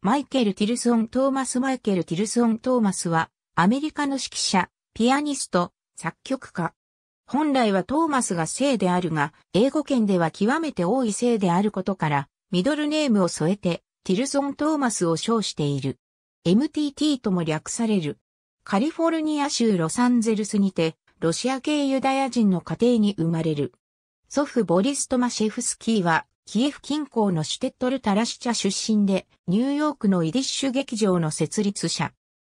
マイケル・ティルソン・トーマスマイケル・ティルソン・トーマスは、アメリカの指揮者、ピアニスト、作曲家。本来はトーマスが姓であるが、英語圏では極めて多い姓であることから、ミドルネームを添えて、ティルソン・トーマスを称している。MTT とも略される。カリフォルニア州ロサンゼルスにて、ロシア系ユダヤ人の家庭に生まれる。祖父ボリスト・マシェフスキーはキエフ近郊のシュテットル・タラシチャ出身で、ニューヨークのイディッシュ劇場の設立者。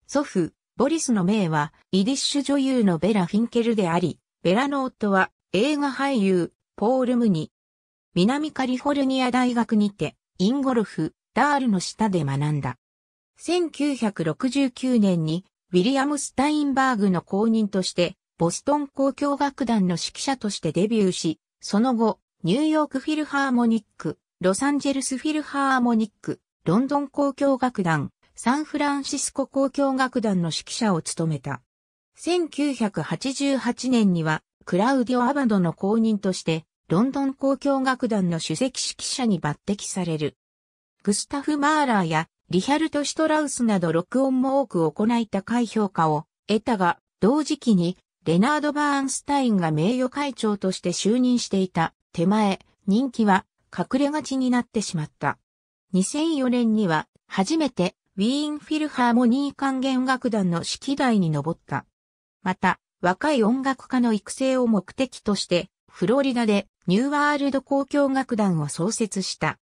祖父、ボリスの名は、イディッシュ女優のベラ・フィンケルであり、ベラの夫は、映画俳優、ポール・ムニ。南カリフォルニア大学にて、インゴルフ、ダールの下で学んだ。1969年に、ウィリアム・スタインバーグの公認として、ボストン交響楽団の指揮者としてデビューし、その後、ニューヨークフィルハーモニック、ロサンジェルスフィルハーモニック、ロンドン交響楽団、サンフランシスコ交響楽団の指揮者を務めた。1988年には、クラウディオ・アバドの公認として、ロンドン交響楽団の首席指揮者に抜擢される。グスタフ・マーラーやリヒャルト・シュトラウスなど録音も多く行い高い評価を得たが、同時期にレナード・バーンスタインが名誉会長として就任していた手前、人気は隠れがちになってしまった。2004年には初めてウィーンフィルハーモニー管弦楽団の指揮台に上った。また、若い音楽家の育成を目的として、フロリダでニューワールド交響楽団を創設した。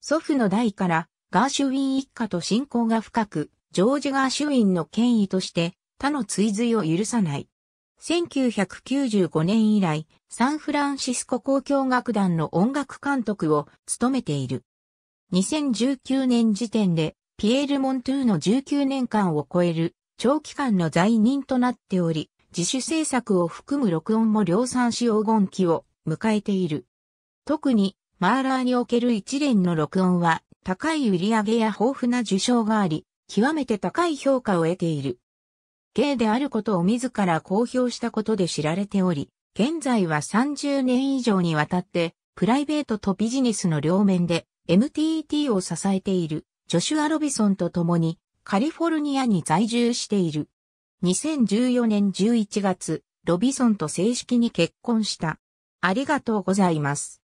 祖父の代からガーシュウィン一家と親交が深く、ジョージ・ガーシュウィンの権威として他の追随を許さない。1995年以来、サンフランシスコ交響楽団の音楽監督を務めている。2019年時点で、ピエール・モントゥーの19年間を超える長期間の在任となっており、自主制作を含む録音も量産し黄金期を迎えている。特に、マーラーにおける一連の録音は、高い売り上げや豊富な受賞があり、極めて高い評価を得ている。イであることを自ら公表したことで知られており、現在は30年以上にわたって、プライベートとビジネスの両面で MTT を支えているジョシュア・ロビソンと共にカリフォルニアに在住している。2014年11月、ロビソンと正式に結婚した。ありがとうございます。